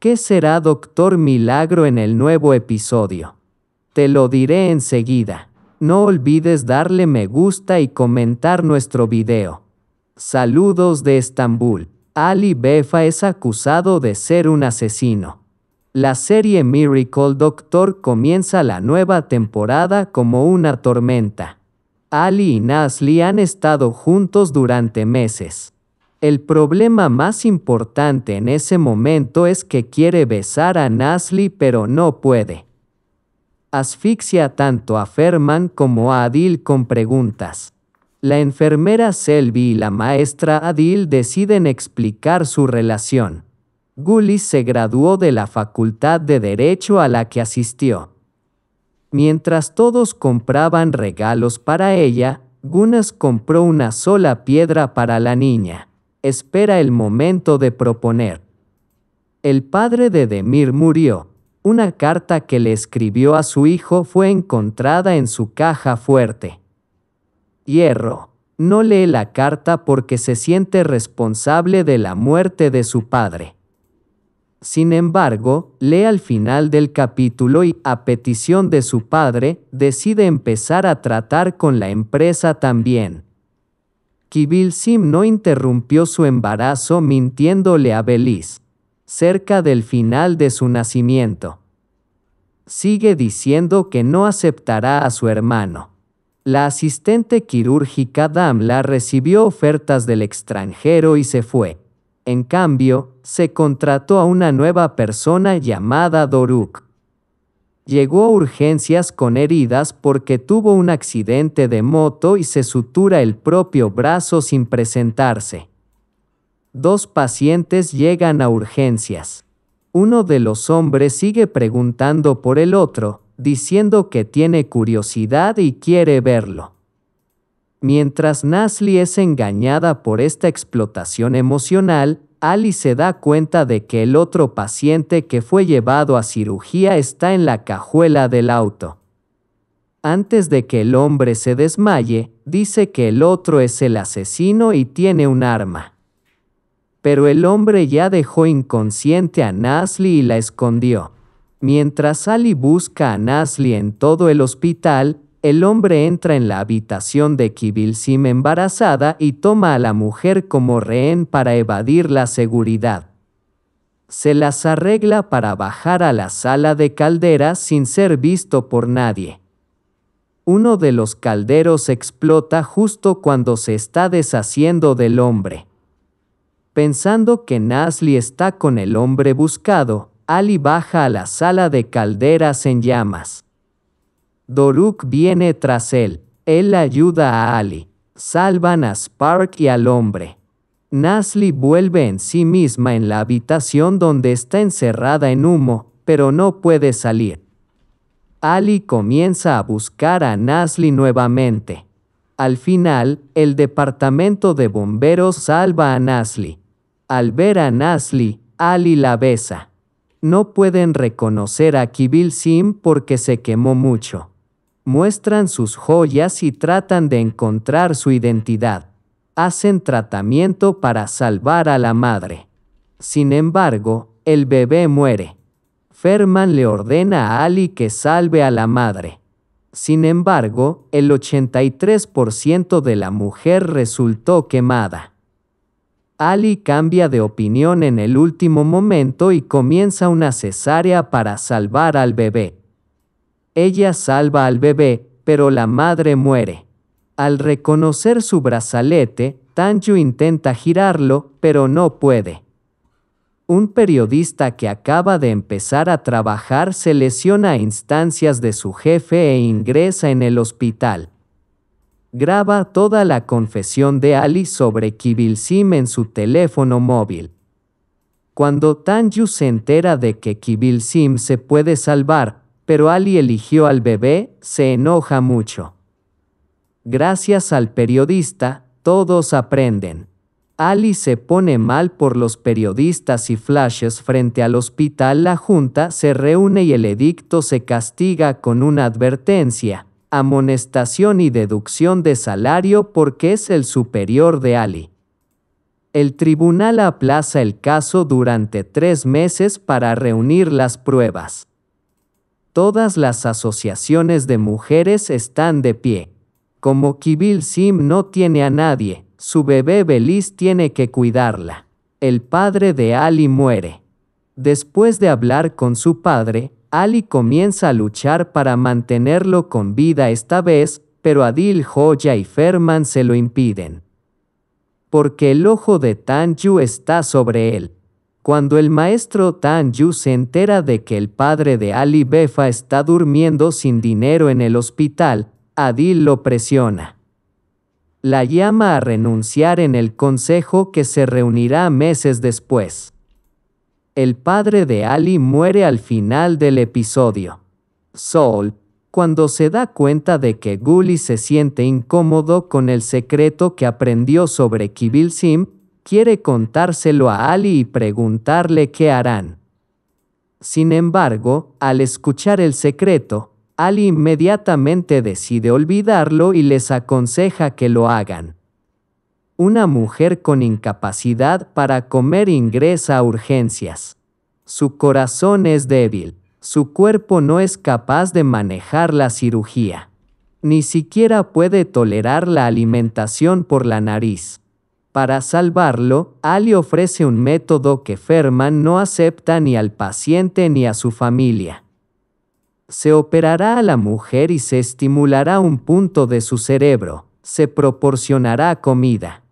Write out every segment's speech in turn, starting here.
¿Qué será Doctor Milagro en el nuevo episodio? Te lo diré enseguida. No olvides darle me gusta y comentar nuestro video. Saludos de Estambul. Ali Befa es acusado de ser un asesino. La serie Miracle Doctor comienza la nueva temporada como una tormenta. Ali y Nasli han estado juntos durante meses. El problema más importante en ese momento es que quiere besar a Nasli pero no puede. Asfixia tanto a Ferman como a Adil con preguntas. La enfermera Selby y la maestra Adil deciden explicar su relación. Gullis se graduó de la Facultad de Derecho a la que asistió. Mientras todos compraban regalos para ella, Gunas compró una sola piedra para la niña espera el momento de proponer. El padre de Demir murió. Una carta que le escribió a su hijo fue encontrada en su caja fuerte. Hierro, no lee la carta porque se siente responsable de la muerte de su padre. Sin embargo, lee al final del capítulo y, a petición de su padre, decide empezar a tratar con la empresa también. Kibil Sim no interrumpió su embarazo mintiéndole a Belis, cerca del final de su nacimiento. Sigue diciendo que no aceptará a su hermano. La asistente quirúrgica Damla recibió ofertas del extranjero y se fue. En cambio, se contrató a una nueva persona llamada Doruk llegó a urgencias con heridas porque tuvo un accidente de moto y se sutura el propio brazo sin presentarse. Dos pacientes llegan a urgencias. Uno de los hombres sigue preguntando por el otro, diciendo que tiene curiosidad y quiere verlo. Mientras Nasli es engañada por esta explotación emocional, Ali se da cuenta de que el otro paciente que fue llevado a cirugía está en la cajuela del auto. Antes de que el hombre se desmaye, dice que el otro es el asesino y tiene un arma. Pero el hombre ya dejó inconsciente a Nasli y la escondió. Mientras Ali busca a Nasli en todo el hospital, el hombre entra en la habitación de Kibilsim embarazada y toma a la mujer como rehén para evadir la seguridad. Se las arregla para bajar a la sala de calderas sin ser visto por nadie. Uno de los calderos explota justo cuando se está deshaciendo del hombre. Pensando que Nasli está con el hombre buscado, Ali baja a la sala de calderas en llamas. Doruk viene tras él, él ayuda a Ali, salvan a Spark y al hombre. Nasli vuelve en sí misma en la habitación donde está encerrada en humo, pero no puede salir. Ali comienza a buscar a Nasli nuevamente. Al final, el departamento de bomberos salva a Nasli. Al ver a Nasli, Ali la besa. No pueden reconocer a Kibil Sim porque se quemó mucho muestran sus joyas y tratan de encontrar su identidad. Hacen tratamiento para salvar a la madre. Sin embargo, el bebé muere. Ferman le ordena a Ali que salve a la madre. Sin embargo, el 83% de la mujer resultó quemada. Ali cambia de opinión en el último momento y comienza una cesárea para salvar al bebé. Ella salva al bebé, pero la madre muere. Al reconocer su brazalete, Tanju intenta girarlo, pero no puede. Un periodista que acaba de empezar a trabajar se lesiona a instancias de su jefe e ingresa en el hospital. Graba toda la confesión de Ali sobre Kibilsim en su teléfono móvil. Cuando Tanju se entera de que Kibilsim se puede salvar, pero Ali eligió al bebé, se enoja mucho. Gracias al periodista, todos aprenden. Ali se pone mal por los periodistas y flashes frente al hospital. La junta se reúne y el edicto se castiga con una advertencia, amonestación y deducción de salario porque es el superior de Ali. El tribunal aplaza el caso durante tres meses para reunir las pruebas. Todas las asociaciones de mujeres están de pie. Como Kibil Sim no tiene a nadie, su bebé Belis tiene que cuidarla. El padre de Ali muere. Después de hablar con su padre, Ali comienza a luchar para mantenerlo con vida esta vez, pero Adil Joya y Ferman se lo impiden. Porque el ojo de Tanju está sobre él. Cuando el maestro Tan Yu se entera de que el padre de Ali Befa está durmiendo sin dinero en el hospital, Adil lo presiona. La llama a renunciar en el consejo que se reunirá meses después. El padre de Ali muere al final del episodio. Sol, cuando se da cuenta de que Gully se siente incómodo con el secreto que aprendió sobre Kibil Sim, quiere contárselo a Ali y preguntarle qué harán. Sin embargo, al escuchar el secreto, Ali inmediatamente decide olvidarlo y les aconseja que lo hagan. Una mujer con incapacidad para comer ingresa a urgencias. Su corazón es débil, su cuerpo no es capaz de manejar la cirugía. Ni siquiera puede tolerar la alimentación por la nariz para salvarlo, Ali ofrece un método que Ferman no acepta ni al paciente ni a su familia. Se operará a la mujer y se estimulará un punto de su cerebro, se proporcionará comida.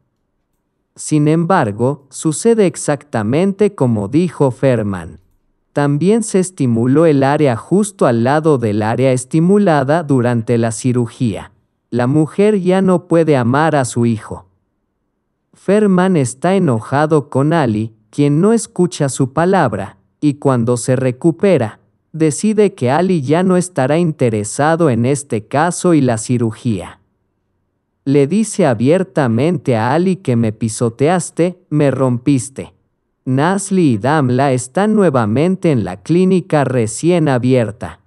Sin embargo, sucede exactamente como dijo Ferman. También se estimuló el área justo al lado del área estimulada durante la cirugía. La mujer ya no puede amar a su hijo. Ferman está enojado con Ali, quien no escucha su palabra, y cuando se recupera, decide que Ali ya no estará interesado en este caso y la cirugía. Le dice abiertamente a Ali que me pisoteaste, me rompiste. Nasli y Damla están nuevamente en la clínica recién abierta.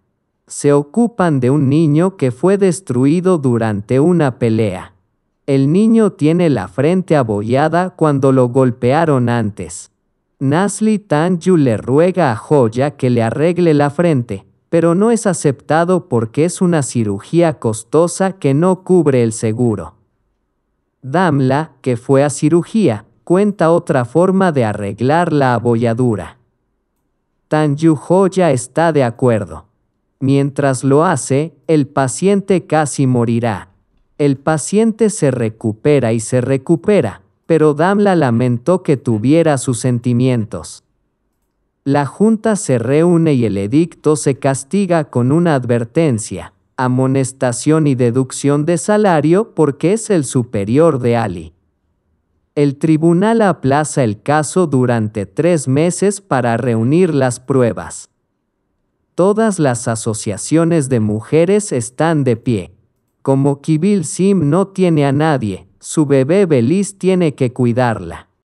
Se ocupan de un niño que fue destruido durante una pelea. El niño tiene la frente abollada cuando lo golpearon antes. Nasli Tanju le ruega a Joya que le arregle la frente, pero no es aceptado porque es una cirugía costosa que no cubre el seguro. Damla, que fue a cirugía, cuenta otra forma de arreglar la abolladura. Tanju Joya está de acuerdo. Mientras lo hace, el paciente casi morirá. El paciente se recupera y se recupera, pero Damla lamentó que tuviera sus sentimientos. La junta se reúne y el edicto se castiga con una advertencia, amonestación y deducción de salario porque es el superior de Ali. El tribunal aplaza el caso durante tres meses para reunir las pruebas. Todas las asociaciones de mujeres están de pie. Como Kibil Sim no tiene a nadie, su bebé Belis tiene que cuidarla.